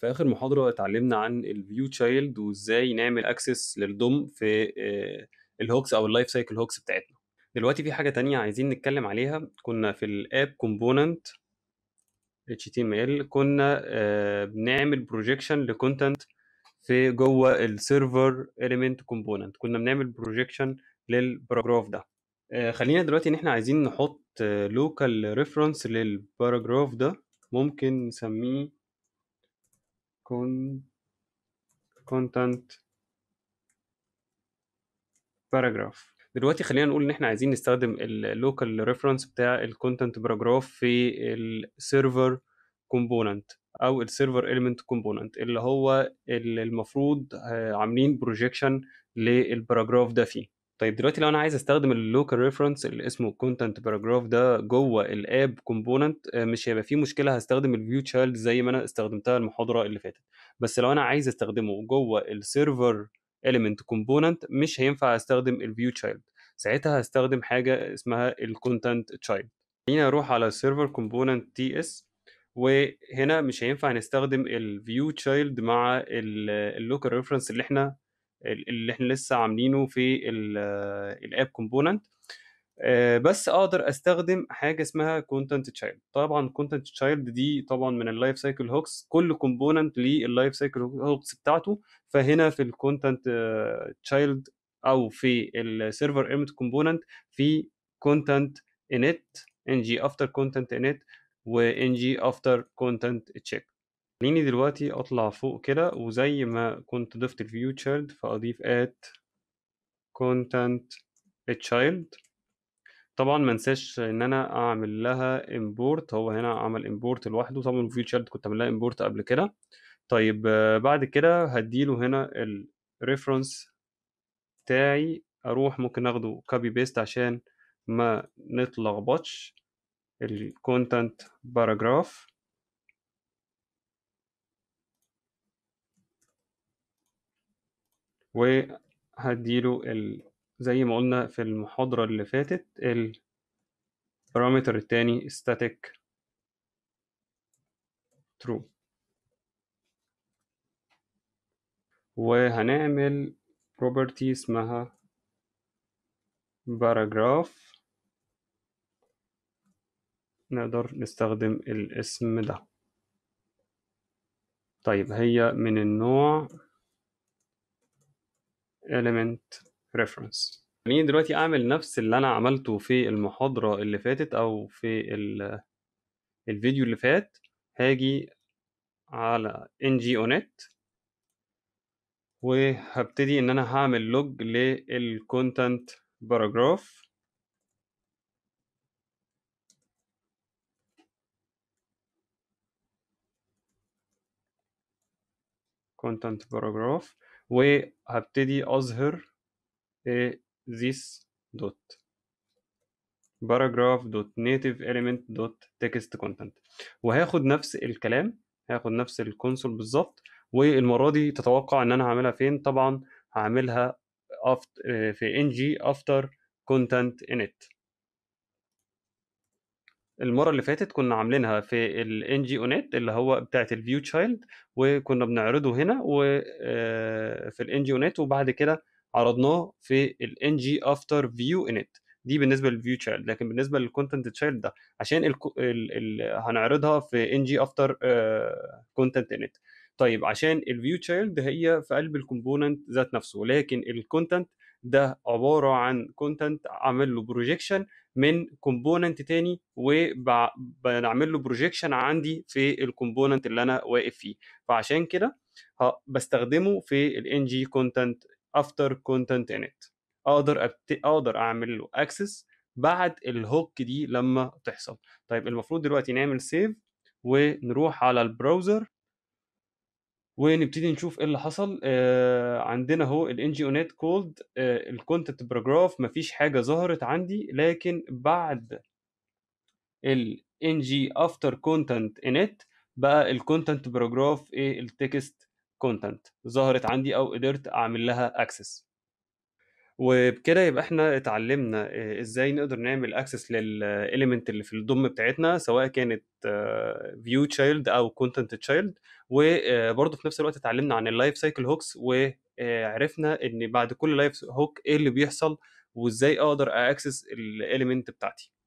في اخر محاضره اتعلمنا عن الفيو تشايلد وازاي نعمل اكسس للدوم في آه، الهوكس او اللايف سايكل هوكس بتاعتنا دلوقتي في حاجه تانية عايزين نتكلم عليها كنا في الاب كومبوننت HTML كنا آه، بنعمل بروجيكشن لكونتنت في جوه السيرفر element component كنا بنعمل بروجيكشن للباراجراف ده آه، خلينا دلوقتي ان احنا عايزين نحط لوكال ريفرنس للباراجراف ده ممكن نسميه con content paragraph دلوقتي خلينا نقول ان احنا عايزين نستخدم اللوكال ريفرنس بتاع الكونتنت باراجراف في السيرفر كومبوننت او السيرفر ايليمنت كومبوننت اللي هو اللي المفروض آه، عاملين بروجيكشن للباراجراف ده فيه طيب دلوقتي لو انا عايز استخدم اللوكال ريفرنس اللي اسمه كونتنت باراجراف ده جوه الاب آه، كومبوننت مش هيبقى فيه مشكله هستخدم الفيو تشايلد زي ما انا استخدمتها المحاضره اللي فاتت بس لو انا عايز استخدمه جوه السيرفر element كومبوننت مش هينفع استخدم الفيو تشايلد ساعتها هستخدم حاجه اسمها الكونتنت تشايلد خلينا اروح على السيرفر كومبوننت تي اس وهنا مش هينفع نستخدم الفيو تشايلد مع اللوكال ريفرنس اللي احنا اللي احنا لسه عاملينه في الاب كومبوننت آه، بس اقدر استخدم حاجه اسمها كونتنت تشايلد طبعا كونتنت تشايلد دي طبعا من اللايف سايكل هوكس كل كومبوننت ليه اللايف سايكل هوكس بتاعته فهنا في الكونتنت تشايلد آه، او في السيرفر ايمت كومبوننت في كونتنت ان ng افتر كونتنت انيت و ng افتر كونتنت تشيك خليني دلوقتي أطلع فوق كده وزي ما كنت ضفت تشايلد فأضيف ات content child طبعا ما انساش ان انا اعمل لها امبورت هو هنا عمل امبورت لوحده طبعا تشايلد كنت عامل لها امبورت قبل كده طيب بعد كده هديله هنا الريفرنس بتاعي اروح ممكن اخده كوبي بيست عشان ما نتلخبطش الكونتنت باراجراف وهديله ال... زي ما قلنا في المحاضرة اللي فاتت البارامتر التاني static true وهنعمل property اسمها paragraph نقدر نستخدم الاسم ده طيب هي من النوع element reference خليني دلوقتي اعمل نفس اللي انا عملته في المحاضرة اللي فاتت او في الفيديو اللي فات هاجي على ngOnet وهبتدي ان انا هعمل لوج content paragraph content paragraph وهبتدي أظهر this dot paragraph dot native element dot text content وهاخد نفس الكلام هاخد نفس الكونسول بالظبط والمرة دي تتوقع إن أنا هعملها فين طبعا هعملها في ng after content init المرة اللي فاتت كنا عاملينها في الان جي اونات اللي هو بتاعة الفيو تشايلد وكنا بنعرضه هنا وفي الان جي اونات وبعد كده عرضناه في الان جي افتر فيو انت دي بالنسبه للفيو تشايلد لكن بالنسبه للكونتنت تشايلد ده عشان الـ الـ الـ هنعرضها في ان جي افتر كونتنت طيب عشان الفيو تشايلد هي في قلب الكومبوننت ذات نفسه لكن الكونتنت ده عباره عن كونتنت عامل له بروجيكشن من كومبوننت تاني وبنعمل له بروجيكشن عندي في الكومبوننت اللي انا واقف فيه فعشان كده بستخدمه في الان جي كونتنت افتر كونتنت انت اقدر أبت... اقدر اعمل له اكسس بعد الهوك دي لما تحصل طيب المفروض دلوقتي نعمل سيف ونروح على البراوزر ونبتدي نشوف ايه اللي حصل آه عندنا اهو اونيت كولد e آه الكونتنت باراجراف مفيش حاجه ظهرت عندي لكن بعد الان افتر كونتنت انيت بقى الكونتنت باراجراف ايه التكست كونتنت ظهرت عندي او قدرت اعمل لها اكسس وبكده يبقى إحنا اتعلمنا آه، إزاي نقدر نعمل اكسس للاليمنت اللي في الDOM بتاعتنا، سواء كانت آه، view child أو content child، وبرضه آه، في نفس الوقت اتعلمنا عن اللايف cycle hooks وعرفنا إن بعد كل life hook إيه اللي بيحصل، وإزاي أقدر اكسس الاليمنت بتاعتي.